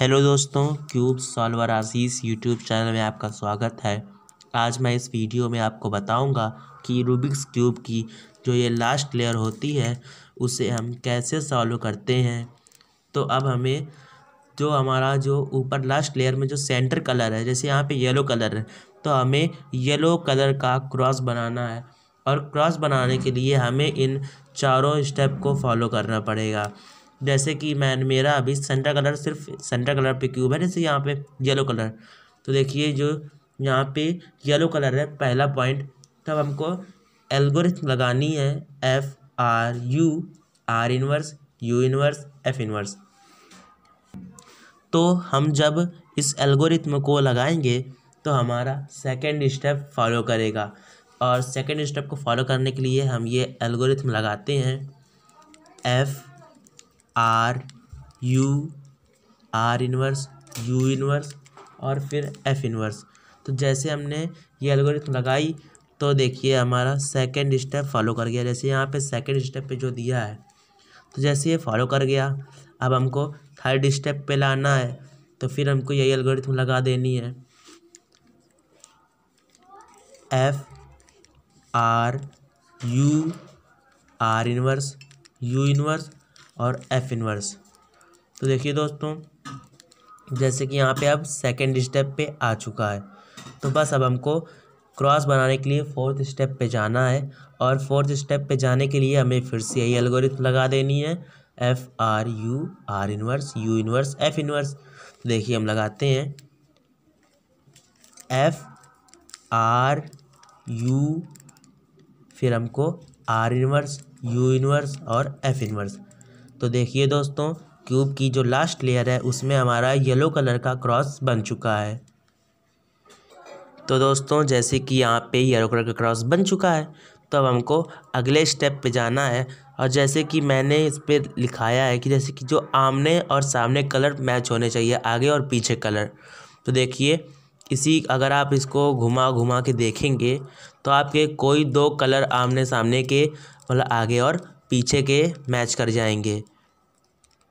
hello दोस्तों cube solver Aziz YouTube channel में आपका स्वागत है आज मैं इस वीडियो में आपको बताऊंगा कि रूबिक्स क्यूब की जो ये लास्ट लेयर होती है उसे हम कैसे सॉल्व करते हैं तो अब हमें जो हमारा जो ऊपर लास्ट लेयर में जो सेंटर कलर है जैसे यहाँ पे येलो कलर है तो हमें येलो कलर का क्रॉस बनाना है और क्रॉस बनाने के लिए हमें इन चारों स्टेप को फॉलो करना पड़ेगा जैसे कि मैं मेरा अभी सेंटर कलर सिर्फ सेंटर कलर पे क्यूब है जैसे यहाँ पे येलो कलर तो देखिए जो यहाँ पे येलो कलर है पहला पॉइंट तब हमको एल्गोरिथम लगानी है F R U R inverse U inverse F inverse तो हम जब इस एल्गोरिथम को लगाएंगे तो हमारा सेकेंड स्टेप फॉलो करेगा और सेकेंड स्टेप को फॉलो करने के लिए हम ये एल्गोरिथम लगाते हैं F R U R inverse U inverse और फिर एफ इनवर्स तो जैसे हमने ये एल्गोरिथम लगाई तो देखिए हमारा सेकंड स्टेप फॉलो कर गया जैसे यहाँ पे सेकंड स्टेप पे जो दिया है तो जैसे ये फॉलो कर गया अब हमको थर्ड स्टेप पे लाना है तो फिर हमको यही एल्गोरिथम लगा देनी है F R U R inverse U inverse और एफ इनवर्स तो देखिए दोस्तों जैसे कि यहाँ पे अब सेकंड स्टेप पे आ चुका है तो बस अब हमको क्रॉस बनाने के लिए फोर्थ स्टेप पे जाना है और फोर्थ स्टेप पे जाने के लिए हमें फिर से यही एल्गोरिथम लगा देनी है F R U R inverse U inverse F inverse तो देखिए हम लगाते हैं एफ आर यू फिर हमको आर इनवर्स यू इनवर्स और एफ इनवर्स तो देखिए दोस्तों क्यूब की जो लास्ट लेयर है उसमें हमारा येलो कलर का क्रॉस बन चुका है तो दोस्तों जैसे कि यहाँ पे येलो कलर का क्रॉस बन चुका है तो अब हमको अगले स्टेप पे जाना है और जैसे कि मैंने इस पर लिखाया है कि जैसे कि जो आमने और सामने कलर मैच होने चाहिए आगे और पीछे कलर तो देखिए इसी अगर आप इसको घुमा घुमा के देखेंगे तो आपके कोई दो कलर आमने सामने के मतलब आगे और पीछे के मैच कर जाएंगे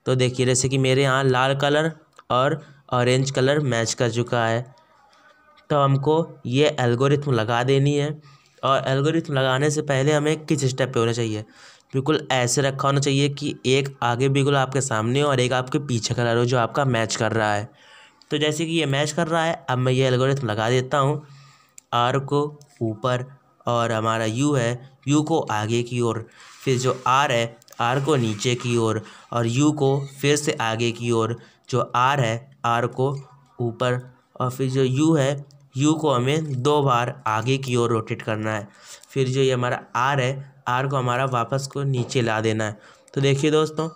तो देखिए जैसे कि मेरे यहाँ लाल कलर और ऑरेंज कलर मैच कर चुका है तो हमको ये एल्गोरिथम लगा देनी है और एल्गोरिथम लगाने से पहले हमें किस स्टेप पे होना चाहिए बिल्कुल ऐसे रखा होना चाहिए कि एक आगे बिल्कुल आपके सामने और एक आपके पीछे कलर हो जो आपका मैच कर रहा है तो जैसे कि ये मैच कर रहा है अब मैं ये एल्गोरिथम लगा देता हूँ आर को ऊपर और हमारा यू है यू को आगे की ओर फिर जो आर है आर को नीचे की ओर और, और यू को फिर से आगे की ओर जो आर है आर को ऊपर और फिर जो यू है यू को हमें दो बार आगे की ओर रोटेट करना है फिर जो ये हमारा आर है आर को हमारा वापस को नीचे ला देना है तो देखिए दोस्तों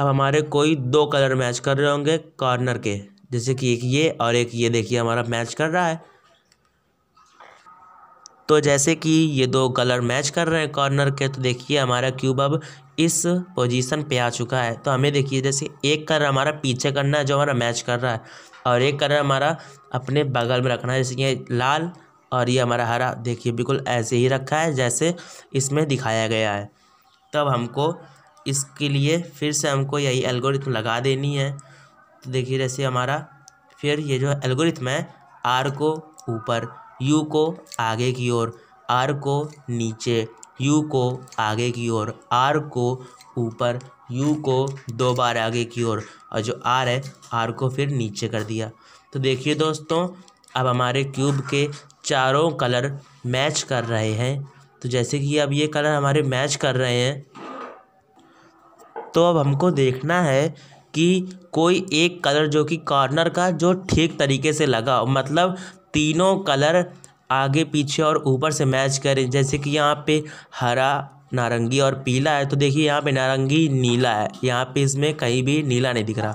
अब हमारे कोई दो कलर मैच कर रहे होंगे कॉर्नर के जैसे कि एक ये और एक ये देखिए हमारा मैच कर रहा है तो जैसे कि ये दो कलर मैच कर रहे हैं कॉर्नर के तो देखिए हमारा क्यूब अब इस पोजीशन पे आ चुका है तो हमें देखिए जैसे एक कलर हमारा पीछे करना है जो हमारा मैच कर रहा है और एक कलर हमारा अपने बगल में रखना है जैसे ये लाल और ये हमारा हरा देखिए बिल्कुल ऐसे ही रखा है जैसे इसमें दिखाया गया है तब हमको इसके लिए फिर से हमको यही एल्गोरिथम लगा देनी है तो देखिए जैसे हमारा फिर ये जो एल्गोरिथम है आर को ऊपर यू को आगे की ओर आर को नीचे यू को आगे की ओर आर को ऊपर यू को दो बार आगे की ओर और जो आर है आर को फिर नीचे कर दिया तो देखिए दोस्तों अब हमारे क्यूब के चारों कलर मैच कर रहे हैं तो जैसे कि अब ये कलर हमारे मैच कर रहे हैं तो अब हमको देखना है कि कोई एक कलर जो कि कॉर्नर का जो ठीक तरीके से लगा मतलब तीनों कलर आगे पीछे और ऊपर से मैच करें जैसे कि यहाँ पे हरा नारंगी और पीला है तो देखिए यहाँ पे नारंगी नीला है यहाँ पे इसमें कहीं भी नीला नहीं दिख रहा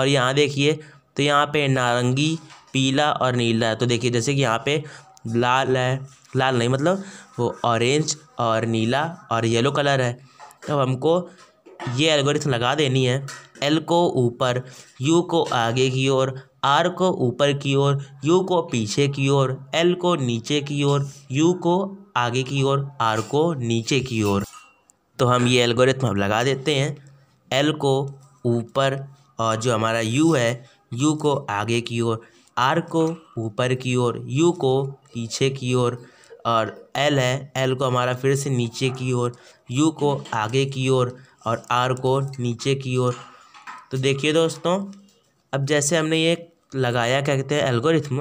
और यहाँ देखिए तो यहाँ पे नारंगी पीला और नीला है तो देखिए जैसे कि यहाँ पे लाल है लाल नहीं मतलब वो ऑरेंज और नीला और येलो कलर है तो हमको ये एल्गोरिथम लगा देनी है एल को ऊपर यू को आगे की ओर आर को ऊपर की ओर यू को पीछे की ओर एल को नीचे की ओर यू को आगे की ओर आर को नीचे की ओर तो हम ये एल्गोरिथम अब लगा देते हैं एल को ऊपर और जो हमारा यू है यू को आगे की ओर आर को ऊपर की ओर यू को पीछे की ओर और एल है एल को हमारा फिर से नीचे की ओर यू को आगे की ओर और आर को नीचे की ओर तो देखिए दोस्तों अब जैसे हमने ये लगाया कहते हैं एल्गोरिथम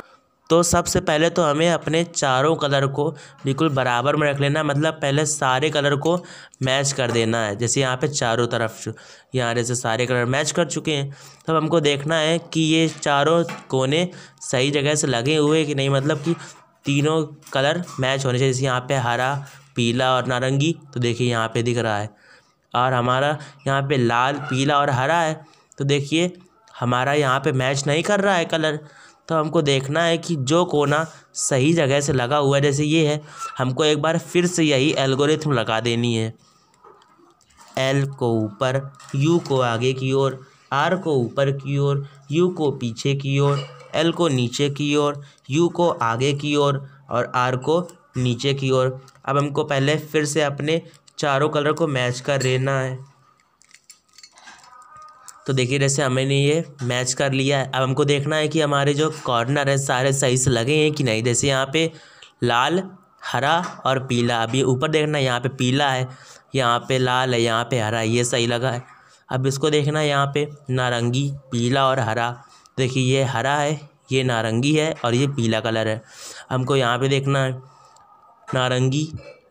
तो सबसे पहले तो हमें अपने चारों कलर को बिल्कुल बराबर में रख लेना मतलब पहले सारे कलर को मैच कर देना है जैसे यहाँ पे चारों तरफ यहाँ जैसे सारे कलर मैच कर चुके हैं तब तो हमको देखना है कि ये चारों कोने सही जगह से लगे हुए कि नहीं मतलब कि तीनों कलर मैच होने चाहिए जैसे यहाँ पे हरा पीला और नारंगी तो देखिए यहाँ पर दिख रहा है और हमारा यहाँ पर लाल पीला और हरा है तो देखिए हमारा यहाँ पे मैच नहीं कर रहा है कलर तो हमको देखना है कि जो कोना सही जगह से लगा हुआ है जैसे ये है हमको एक बार फिर से यही एल्गोरिथम लगा देनी है एल को ऊपर यू को आगे की ओर आर को ऊपर की ओर यू को पीछे की ओर एल को नीचे की ओर यू को आगे की ओर और आर को नीचे की ओर अब हमको पहले फिर से अपने चारों कलर को मैच कर लेना है तो देखिए जैसे हमने ये मैच कर लिया है अब हमको देखना है कि हमारे जो कॉर्नर है सारे सही से लगे हैं कि नहीं जैसे यहाँ पे लाल हरा और पीला अब ये ऊपर देखना है यहाँ पर पीला है यहाँ पे लाल है यहाँ पे हरा ये सही लगा है अब इसको देखना है यहाँ पर नारंगी पीला और हरा देखिए ये हरा है ये नारंगी है और ये पीला कलर है हमको यहाँ पे देखना है नारंगी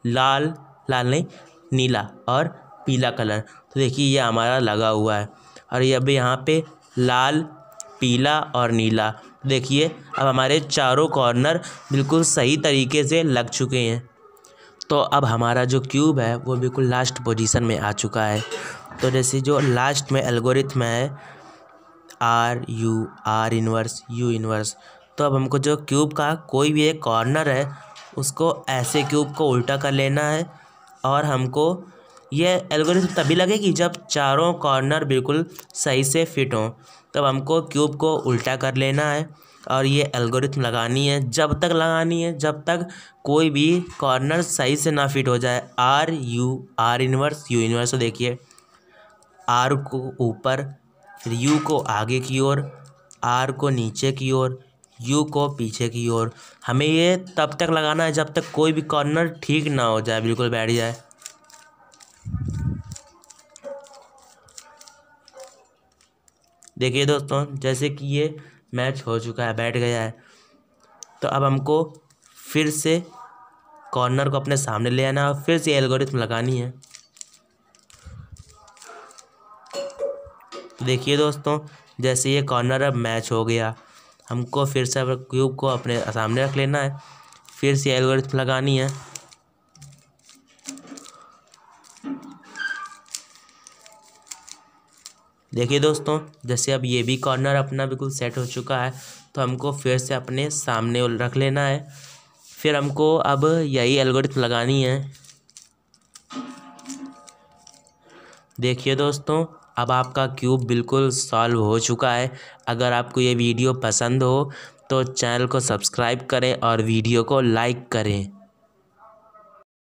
लाल लाल नहीं नीला और पीला कलर तो देखिए ये हमारा लगा हुआ है और ये अभी यहाँ पे लाल पीला और नीला देखिए अब हमारे चारों कॉर्नर बिल्कुल सही तरीके से लग चुके हैं तो अब हमारा जो क्यूब है वो बिल्कुल लास्ट पोजीशन में आ चुका है तो जैसे जो लास्ट में एल्गोरिथम है R U R inverse U inverse तो अब हमको जो क्यूब का कोई भी एक कॉर्नर है उसको ऐसे क्यूब को उल्टा कर लेना है और हमको यह एल्गोरिथम तभी लगेगी जब चारों कॉर्नर बिल्कुल सही से फिट हों तब हमको क्यूब को उल्टा कर लेना है और ये एल्गोरिथम लगानी है जब तक लगानी है जब तक कोई भी कॉर्नर सही से ना फिट हो जाए R U R inverse U inverse तो देखिए आर को ऊपर फिर यू को आगे की ओर आर को नीचे की ओर यू को पीछे की ओर हमें ये तब तक लगाना है जब तक कोई भी कॉर्नर ठीक ना हो जाए बिल्कुल बैठ जाए देखिए दोस्तों जैसे कि ये मैच हो चुका है बैठ गया है तो अब हमको फिर से कॉर्नर को अपने सामने ले आना और फिर से एल्गोरिथम लगानी है तो देखिए दोस्तों जैसे ये कॉर्नर अब मैच हो गया हमको फिर से क्यूब को अपने सामने रख लेना है फिर से एल्गोरिथम लगानी है देखिए दोस्तों जैसे अब ये भी कॉर्नर अपना बिल्कुल सेट हो चुका है तो हमको फिर से अपने सामने रख लेना है फिर हमको अब यही एल्गोरिथम लगानी है देखिए दोस्तों अब आपका क्यूब बिल्कुल सॉल्व हो चुका है अगर आपको ये वीडियो पसंद हो तो चैनल को सब्सक्राइब करें और वीडियो को लाइक करें